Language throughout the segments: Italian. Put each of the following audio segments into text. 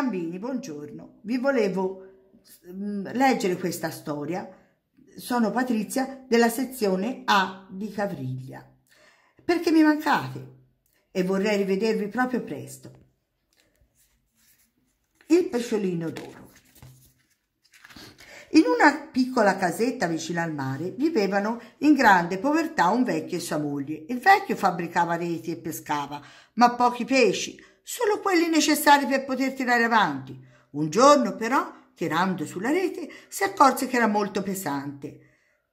Bambini, buongiorno. Vi volevo mm, leggere questa storia. Sono Patrizia della sezione A di Cavriglia. Perché mi mancate e vorrei rivedervi proprio presto. Il pesciolino d'oro. In una piccola casetta vicino al mare vivevano in grande povertà un vecchio e sua moglie. Il vecchio fabbricava reti e pescava, ma pochi pesci, solo quelli necessari per poter tirare avanti. Un giorno però, tirando sulla rete, si accorse che era molto pesante.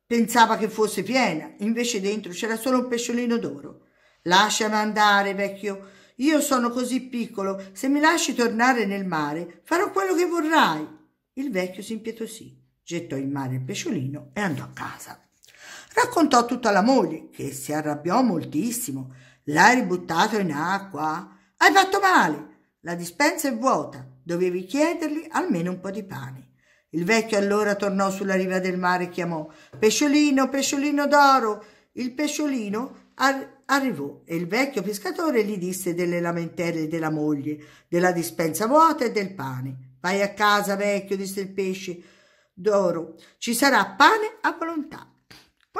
Pensava che fosse piena, invece dentro c'era solo un pesciolino d'oro. Lasciami andare, vecchio. Io sono così piccolo, se mi lasci tornare nel mare, farò quello che vorrai. Il vecchio si impietosì, gettò in mare il pesciolino e andò a casa. Raccontò tutto alla moglie, che si arrabbiò moltissimo. L'hai ributtato in acqua? Hai fatto male! La dispensa è vuota, dovevi chiedergli almeno un po' di pane. Il vecchio allora tornò sulla riva del mare e chiamò Pesciolino, pesciolino d'oro. Il pesciolino ar- arrivò e il vecchio pescatore gli disse delle lamentele della moglie, della dispensa vuota e del pane. Vai a casa, vecchio, disse il pesce d'oro, ci sarà pane a volontà.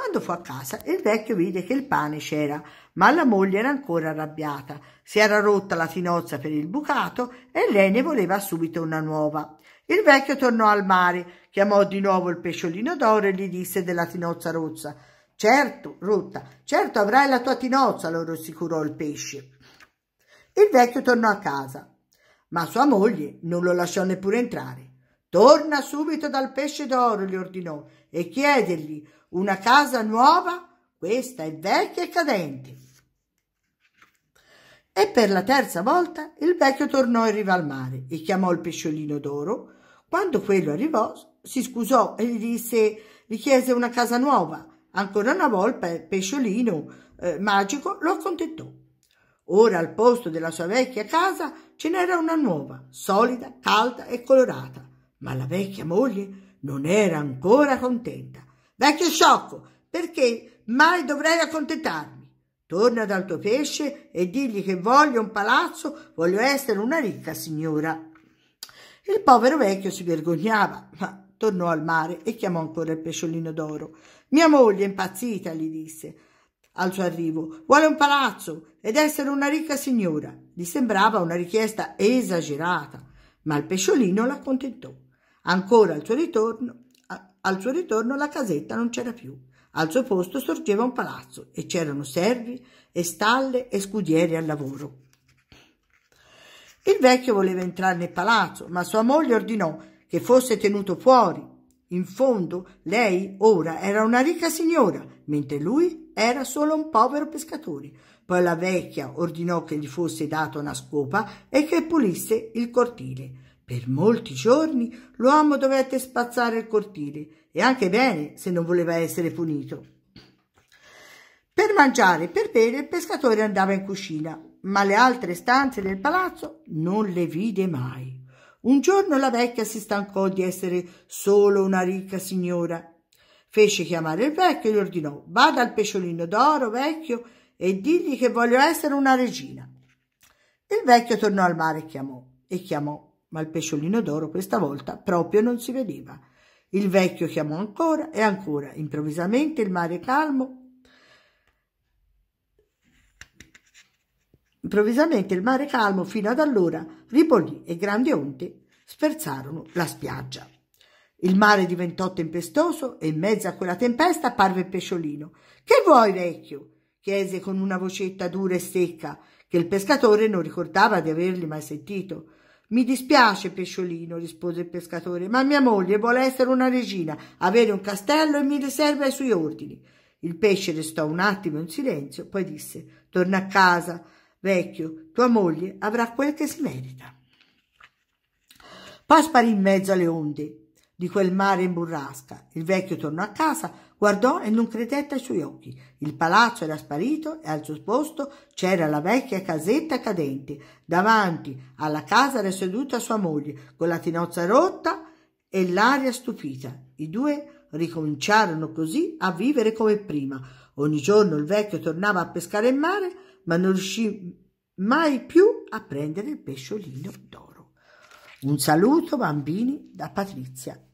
Quando fu a casa, il vecchio vide che il pane c'era, ma la moglie era ancora arrabbiata. Si era rotta la tinozza per il bucato e lei ne voleva subito una nuova. Il vecchio tornò al mare, chiamò di nuovo il pesciolino d'oro e gli disse della tinozza rossa. Certo, rotta, certo avrai la tua tinozza, lo rassicurò il pesce. Il vecchio tornò a casa, ma sua moglie non lo lasciò neppure entrare. Torna subito dal pesce d'oro, gli ordinò, e chiedergli una casa nuova, questa è vecchia e cadente. E per la terza volta il vecchio tornò in riva al mare e chiamò il pesciolino d'oro. Quando quello arrivò, si scusò e gli disse, gli chiese una casa nuova. Ancora una volta il pesciolino eh, magico lo accontentò. Ora al posto della sua vecchia casa ce n'era una nuova, solida, calda e colorata. Ma la vecchia moglie non era ancora contenta Vecchio sciocco, perché mai dovrei accontentarmi? Torna dal tuo pesce e digli che voglio un palazzo, voglio essere una ricca signora. Il povero vecchio si vergognava, ma tornò al mare e chiamò ancora il pesciolino d'oro. Mia moglie è impazzita, gli disse al suo arrivo, vuole un palazzo ed essere una ricca signora. Gli sembrava una richiesta esagerata, ma il pesciolino l'accontentò. Ancora al suo ritorno al suo ritorno la casetta non c'era più. Al suo posto sorgeva un palazzo e c'erano servi e stalle e scudieri al lavoro. Il vecchio voleva entrare nel palazzo, ma sua moglie ordinò che fosse tenuto fuori. In fondo lei ora era una ricca signora, mentre lui era solo un povero pescatore. Poi la vecchia ordinò che gli fosse data una scopa e che pulisse il cortile. Per molti giorni l'uomo dovette spazzare il cortile e anche bene se non voleva essere punito. Per mangiare e per bere il pescatore andava in cucina, ma le altre stanze del palazzo non le vide mai. Un giorno la vecchia si stancò di essere solo una ricca signora. Fece chiamare il vecchio e gli ordinò «Vada al pesciolino d'oro, vecchio, e digli che voglio essere una regina». Il vecchio tornò al mare e chiamò, e chiamò ma il pesciolino d'oro questa volta proprio non si vedeva. Il vecchio chiamò ancora e ancora. Improvvisamente il mare calmo Improvvisamente il mare calmo fino ad allora ribollì e grandi onde sferzarono la spiaggia. Il mare diventò tempestoso e in mezzo a quella tempesta apparve il pesciolino. Che vuoi, vecchio? chiese con una vocetta dura e secca che il pescatore non ricordava di avergli mai sentito. Mi dispiace, pesciolino, rispose il pescatore, ma mia moglie vuole essere una regina, avere un castello e mi riserva i suoi ordini. Il pesce restò un attimo in silenzio, poi disse Torna a casa, vecchio, tua moglie avrà quel che si merita. Poi sparì in mezzo alle onde di quel mare in burrasca. Il vecchio tornò a casa, Guardò e non credette ai suoi occhi. Il palazzo era sparito e al suo posto c'era la vecchia casetta cadente. Davanti alla casa era seduta sua moglie, con la tinozza rotta e l'aria stupita. I due ricominciarono così a vivere come prima. Ogni giorno il vecchio tornava a pescare in mare, ma non riuscì mai più a prendere il pesciolino d'oro. Un saluto bambini da Patrizia.